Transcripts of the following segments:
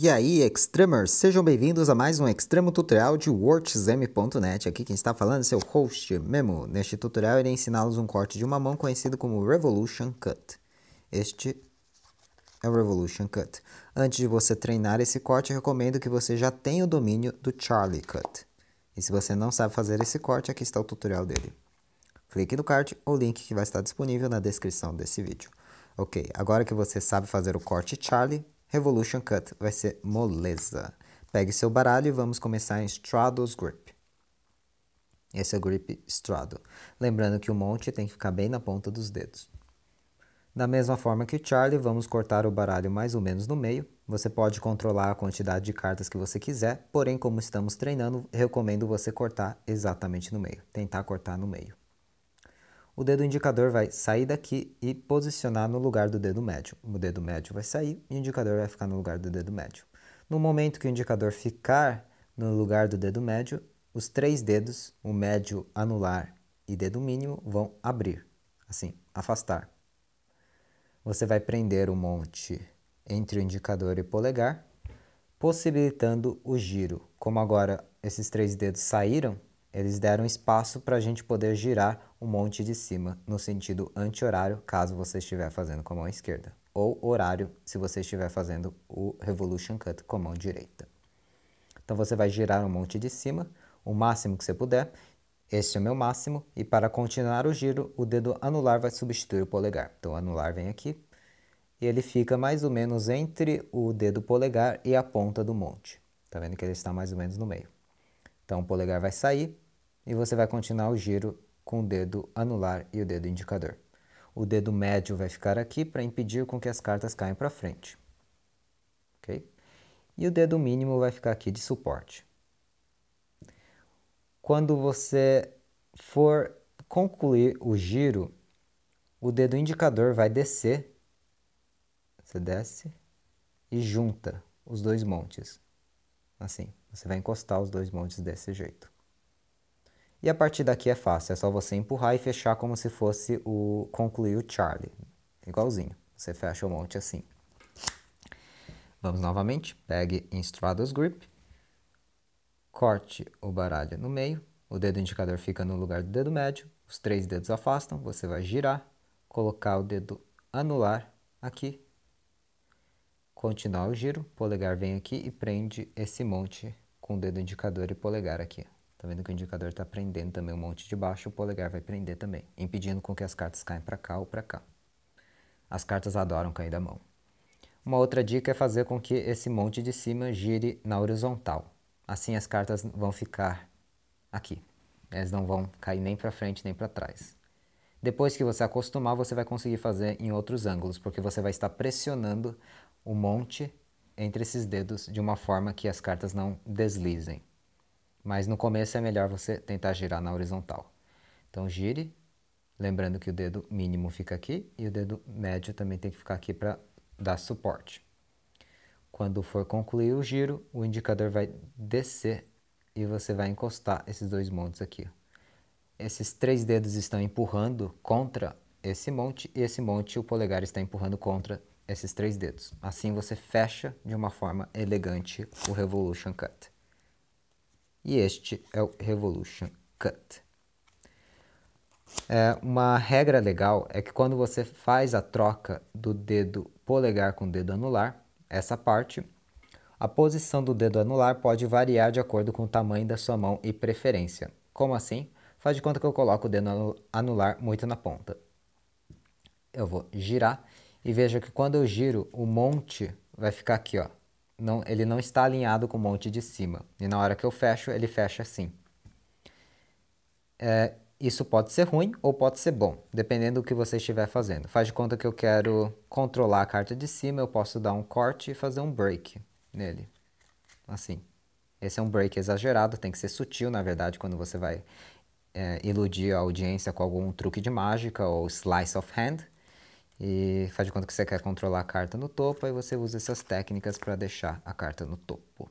E aí, Extremers, sejam bem-vindos a mais um Extremo Tutorial de WordXM.net. Aqui quem está falando é seu host, Memo. Neste tutorial irei ensiná-los um corte de uma mão conhecido como Revolution Cut. Este é o Revolution Cut. Antes de você treinar esse corte, recomendo que você já tenha o domínio do Charlie Cut. E se você não sabe fazer esse corte, aqui está o tutorial dele. Clique no card ou link que vai estar disponível na descrição desse vídeo. Ok, agora que você sabe fazer o corte Charlie, Revolution Cut vai ser moleza. Pegue seu baralho e vamos começar em Strados Grip. Esse é o grip Straddle. Lembrando que o monte tem que ficar bem na ponta dos dedos. Da mesma forma que o Charlie, vamos cortar o baralho mais ou menos no meio. Você pode controlar a quantidade de cartas que você quiser, porém, como estamos treinando, recomendo você cortar exatamente no meio. Tentar cortar no meio o dedo indicador vai sair daqui e posicionar no lugar do dedo médio. O dedo médio vai sair e o indicador vai ficar no lugar do dedo médio. No momento que o indicador ficar no lugar do dedo médio, os três dedos, o médio, anular e dedo mínimo, vão abrir, assim, afastar. Você vai prender o monte entre o indicador e polegar, possibilitando o giro. Como agora esses três dedos saíram, eles deram espaço para a gente poder girar o um monte de cima no sentido anti-horário, caso você estiver fazendo com a mão esquerda, ou horário, se você estiver fazendo o revolution cut com a mão direita. Então você vai girar um monte de cima, o máximo que você puder. Este é o meu máximo e para continuar o giro, o dedo anular vai substituir o polegar. Então o anular vem aqui e ele fica mais ou menos entre o dedo polegar e a ponta do monte. Tá vendo que ele está mais ou menos no meio. Então o polegar vai sair e você vai continuar o giro com o dedo anular e o dedo indicador. O dedo médio vai ficar aqui para impedir com que as cartas caiam para frente. ok? E o dedo mínimo vai ficar aqui de suporte. Quando você for concluir o giro, o dedo indicador vai descer. Você desce e junta os dois montes. Assim, você vai encostar os dois montes desse jeito. E a partir daqui é fácil, é só você empurrar e fechar como se fosse o concluir o Charlie. Igualzinho, você fecha o monte assim. Vamos novamente, pegue em Stratos Grip, corte o baralho no meio, o dedo indicador fica no lugar do dedo médio, os três dedos afastam, você vai girar, colocar o dedo anular aqui continuar o giro, polegar vem aqui e prende esse monte com o dedo indicador e polegar aqui. Tá vendo que o indicador está prendendo também um monte de baixo, o polegar vai prender também, impedindo com que as cartas caem para cá ou para cá. As cartas adoram cair da mão. Uma outra dica é fazer com que esse monte de cima gire na horizontal. Assim as cartas vão ficar aqui. Elas não vão cair nem para frente nem para trás. Depois que você acostumar, você vai conseguir fazer em outros ângulos, porque você vai estar pressionando o monte entre esses dedos de uma forma que as cartas não deslizem. Mas no começo é melhor você tentar girar na horizontal. Então gire, lembrando que o dedo mínimo fica aqui e o dedo médio também tem que ficar aqui para dar suporte. Quando for concluir o giro, o indicador vai descer e você vai encostar esses dois montes aqui. Esses três dedos estão empurrando contra esse monte e esse monte o polegar está empurrando contra esses três dedos. Assim você fecha de uma forma elegante o Revolution Cut. E este é o Revolution Cut. É, uma regra legal é que quando você faz a troca do dedo polegar com o dedo anular, essa parte, a posição do dedo anular pode variar de acordo com o tamanho da sua mão e preferência. Como assim? Faz de conta que eu coloco o dedo anular muito na ponta. Eu vou girar e veja que quando eu giro, o monte vai ficar aqui, ó. Não, ele não está alinhado com o monte de cima. E na hora que eu fecho, ele fecha assim. É, isso pode ser ruim ou pode ser bom, dependendo do que você estiver fazendo. Faz de conta que eu quero controlar a carta de cima, eu posso dar um corte e fazer um break nele. Assim. Esse é um break exagerado, tem que ser sutil, na verdade, quando você vai é, iludir a audiência com algum truque de mágica ou slice of hand. E faz de conta que você quer controlar a carta no topo, aí você usa essas técnicas para deixar a carta no topo.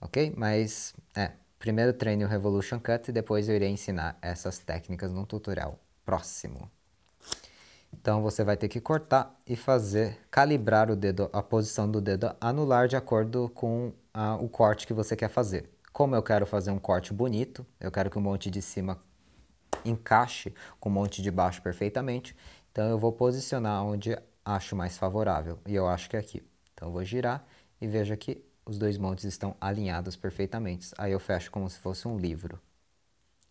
Ok? Mas, é, primeiro treine o Revolution Cut e depois eu irei ensinar essas técnicas num tutorial próximo. Então você vai ter que cortar e fazer, calibrar o dedo, a posição do dedo anular de acordo com a, o corte que você quer fazer. Como eu quero fazer um corte bonito, eu quero que o monte de cima encaixe com o monte de baixo perfeitamente, então eu vou posicionar onde acho mais favorável, e eu acho que é aqui. Então eu vou girar e veja que os dois montes estão alinhados perfeitamente. Aí eu fecho como se fosse um livro.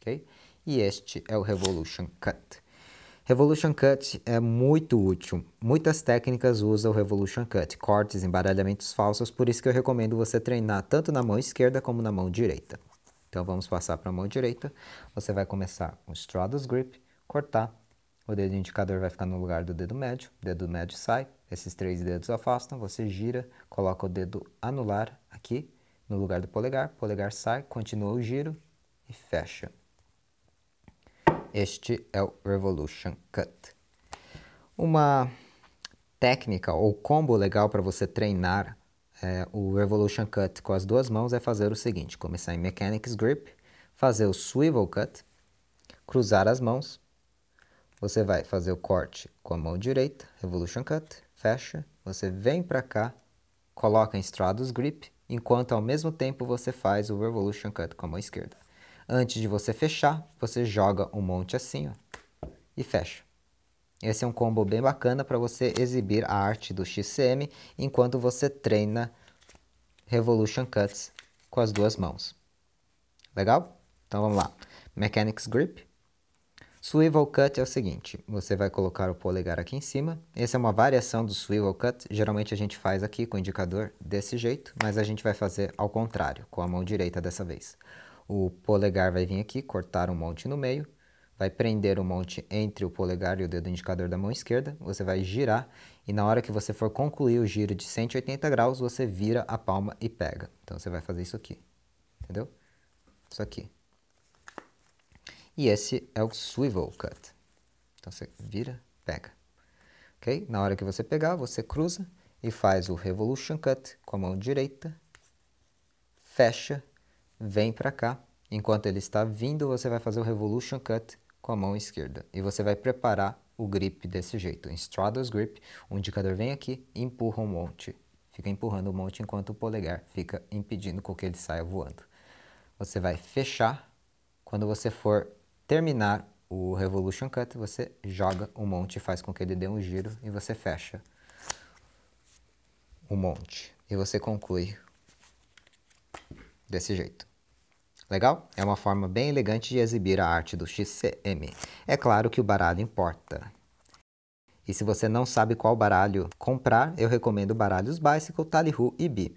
ok E este é o Revolution Cut. Revolution Cut é muito útil. Muitas técnicas usam o Revolution Cut, cortes, embaralhamentos falsos, por isso que eu recomendo você treinar tanto na mão esquerda como na mão direita. Então vamos passar para a mão direita. Você vai começar com um Straddles Grip, cortar, o dedo indicador vai ficar no lugar do dedo médio, o dedo médio sai, esses três dedos afastam, você gira, coloca o dedo anular aqui no lugar do polegar, polegar sai, continua o giro e fecha. Este é o Revolution Cut. Uma técnica ou combo legal para você treinar é, o Revolution Cut com as duas mãos é fazer o seguinte: começar em Mechanics Grip, fazer o Swivel Cut, cruzar as mãos você vai fazer o corte com a mão direita, Revolution Cut, fecha, você vem para cá, coloca em Stratus Grip, enquanto ao mesmo tempo você faz o Revolution Cut com a mão esquerda. Antes de você fechar, você joga um monte assim ó, e fecha. Esse é um combo bem bacana para você exibir a arte do XCM enquanto você treina Revolution Cuts com as duas mãos. Legal? Então vamos lá. Mechanics Grip. Swivel Cut é o seguinte, você vai colocar o polegar aqui em cima. Essa é uma variação do Swivel Cut, geralmente a gente faz aqui com o indicador desse jeito, mas a gente vai fazer ao contrário, com a mão direita dessa vez. O polegar vai vir aqui, cortar um monte no meio, vai prender o monte entre o polegar e o dedo indicador da mão esquerda, você vai girar e na hora que você for concluir o giro de 180 graus, você vira a palma e pega. Então você vai fazer isso aqui, entendeu? Isso aqui. E esse é o swivel cut. Então você vira, pega. Ok? Na hora que você pegar, você cruza e faz o revolution cut com a mão direita. Fecha, vem para cá. Enquanto ele está vindo, você vai fazer o revolution cut com a mão esquerda. E você vai preparar o grip desse jeito. Em straddles grip, o indicador vem aqui e empurra um monte. Fica empurrando um monte enquanto o polegar fica impedindo com que ele saia voando. Você vai fechar. Quando você for terminar o Revolution Cut, você joga um monte, faz com que ele dê um giro e você fecha o um monte. E você conclui desse jeito. Legal? É uma forma bem elegante de exibir a arte do XCM. É claro que o baralho importa. E se você não sabe qual baralho comprar, eu recomendo baralhos básicos, Talihu e Bi.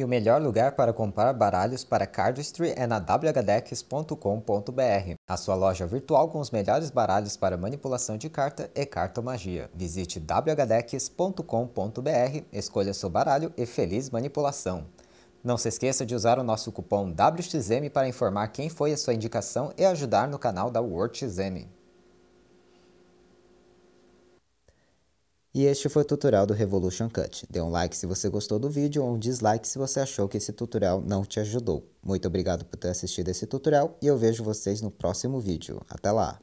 E o melhor lugar para comprar baralhos para cardistry é na whdecks.com.br, a sua loja virtual com os melhores baralhos para manipulação de carta e cartomagia. Visite whdecks.com.br, escolha seu baralho e feliz manipulação. Não se esqueça de usar o nosso cupom WXM para informar quem foi a sua indicação e ajudar no canal da WordXM. E este foi o tutorial do Revolution Cut. Dê um like se você gostou do vídeo ou um dislike se você achou que esse tutorial não te ajudou. Muito obrigado por ter assistido esse tutorial e eu vejo vocês no próximo vídeo. Até lá!